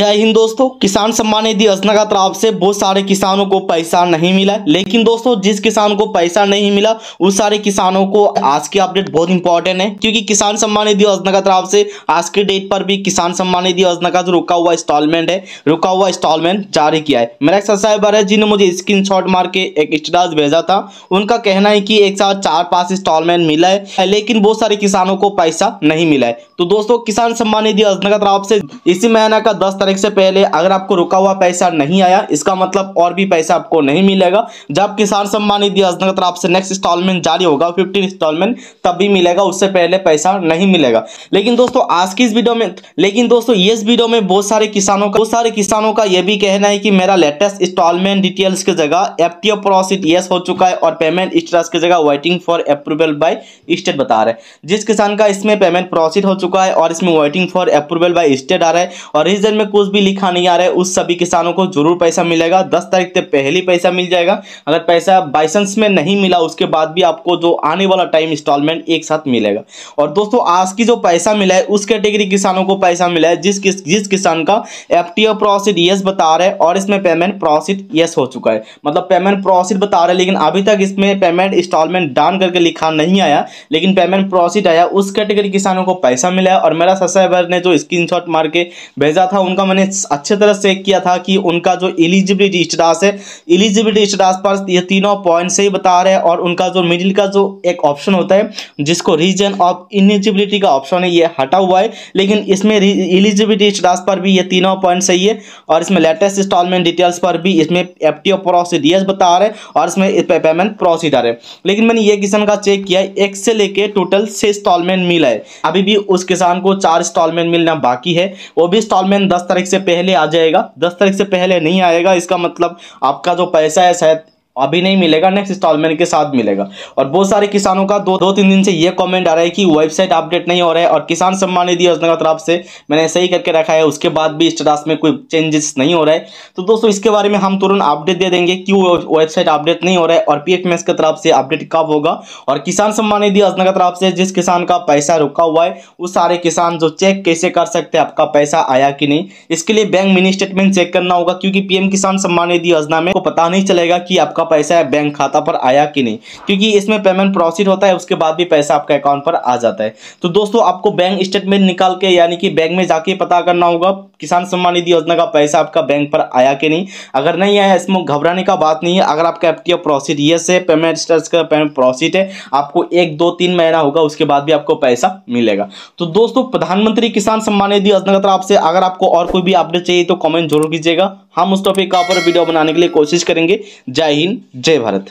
जय हिंद दोस्तों किसान सम्मान निधि योजना का तरफ से बहुत सारे किसानों को पैसा नहीं मिला लेकिन दोस्तों जिस किसान को पैसा नहीं मिला उस सारे किसानों को आज की अपडेट बहुत इंपॉर्टेंट है क्योंकि किसान सम्मान निधि योजना का तरफ से आज के डेट पर भी किसान सम्मान निधि योजना का जो रुका हुआ इंस्टॉलमेंट है रुका हुआ इंस्टॉलमेंट जारी किया है मेरा एक सब्सक्राइबर है जिन्होंने मुझे स्क्रीन मार के एक स्टेटस भेजा था उनका कहना है की एक साथ चार पांच इंस्टॉलमेंट मिला है लेकिन बहुत सारे किसानों को पैसा नहीं मिला है तो दोस्तों किसान सम्मान निधि योजना का तरफ से इसी महीना का दस तारीख से पहले अगर आपको रुका हुआ पैसा नहीं आया इसका मतलब और भी पैसा आपको नहीं मिलेगा जब किसान सम्मान निधि योजना की तरफ से नेक्स्ट इंस्टॉलमेंट जारी होगा फिफ्टीन इंस्टॉलमेंट तब भी मिलेगा उससे पहले पैसा नहीं मिलेगा लेकिन दोस्तों आज की इस वीडियो में लेकिन दोस्तों इस वीडियो में बहुत सारे किसानों का बहुत सारे किसानों का यह भी कहना है कि मेरा लेटेस्ट इंस्टॉलमेंट डिटेल्स की जगह एफ टी प्रोसिट येस हो चुका है और पेमेंट स्टेटस की जगह waiting for approval by state बता रहे जिस किसान का इसमें पेमेंट प्रोसिट हो चुका है और इसमें waiting for approval by state आ रहा है और रीजन में कुछ भी लिखा नहीं आ रहा है उस सभी किसानों को जरूर पैसा मिलेगा दस तारीख से पहले पैसा मिल जाएगा अगर पैसा बाइसेंस में नहीं मिला उसके बाद भी आपको जो आने वाला टाइम इंस्टॉलमेंट एक साथ मिलेगा और दोस्तों आज की जो पैसा मिला है उस कैटेगरी किसानों को पैसा मिला है जिस किस जिस किसान का एफ टी प्रोसेस यस बता रहे हैं और इसमें पेमेंट प्रोसेस यस हो चुका है मतलब पेमेंट प्रोसेस बता रहे हैं लेकिन अभी तक इसमें पेमेंट इंस्टॉलमेंट डाउन करके लिखा नहीं आया लेकिन पेमेंट प्रोसेस आया उस कैटेगरी किसानों को पैसा मिला है और मेरा सब्सक्राइबर ने जो स्क्रीन मार के भेजा था उनका मैंने अच्छे तरह से किया था कि उनका जो एलिजिबिलिटी स्टास है एलिजिबिलिटी स्टास पर ये तीनों पॉइंट से ही बता रहे हैं और उनका जो मिडिल का जो एक ऑप्शन होता है जिसको रीजन ऑफ इलिजिबिलिटी का ऑप्शन है ये हटा हुआ है लेकिन इसमें एलिजिबिलिटी स्टास पर भी ये तीनों पॉइंट सही है और इसमें लेटेस्ट इंस्टॉलमेंट डिटेल्स पर भी इसमें एफ टी प्रोसीडियर्स बता रहे हैं और इसमें पेमेंट प्रोसीडर है लेकिन मैंने ये किसान का चेक किया एक से लेके टोटल छः इंस्टॉलमेंट मिला है अभी भी उस किसान को चार इंस्टॉलमेंट मिलना बाकी है वो भी इंस्टॉलमेंट दस तारीख से पहले आ जाएगा दस तारीख से पहले नहीं आएगा इसका मतलब आपका जो पैसा है शायद अभी नहीं मिलेगा नेक्स्ट इंस्टॉलमेंट के साथ मिलेगा और बहुत सारे किसानों का दो दो तीन दिन से ये कमेंट आ रहा है कि वेबसाइट अपडेट नहीं हो रहा है और किसान सम्मान निधि योजना की तरफ से मैंने सही करके रखा है उसके बाद भी स्टेटस में कोई चेंजेस नहीं हो रहा है तो दोस्तों इसके बारे में हम तुरंत अपडेट दे देंगे कि वेबसाइट अपडेट नहीं हो रहा है और पी एफ तरफ से अपडेट कब होगा और किसान सम्मान निधि योजना की तरफ से जिस किसान का पैसा रुका हुआ है उस सारे किसान जो चेक कैसे कर सकते हैं आपका पैसा आया कि नहीं इसके लिए बैंक मिनी स्टेटमेंट चेक करना होगा क्योंकि पीएम किसान सम्मान निधि योजना में पता नहीं चलेगा कि आपका पैसा बैंक खाता पर आया कि नहीं क्योंकि इसमें पेमेंट प्रोसीड होता है उसके बाद भी पैसा आपके अकाउंट पर आ जाता है तो दोस्तों आपको बैंक स्टेटमेंट निकाल के यानी कि बैंक में जाके पता करना होगा किसान सम्मान निधि योजना का पैसा आपका बैंक पर आया कि नहीं अगर नहीं आया इसमें घबराने का बात नहीं है अगर आपका एफ प्रॉफिट ये से पेमेंट स्टार्स का प्रॉफिट है आपको एक दो तीन महीना होगा उसके बाद भी आपको पैसा मिलेगा तो दोस्तों प्रधानमंत्री किसान सम्मान निधि योजना की तरफ से अगर आपको और कोई भी अपडेट चाहिए तो कॉमेंट जरूर कीजिएगा हम उस टॉपिक का ऊपर वीडियो बनाने के लिए कोशिश करेंगे जय हिंद जय भारत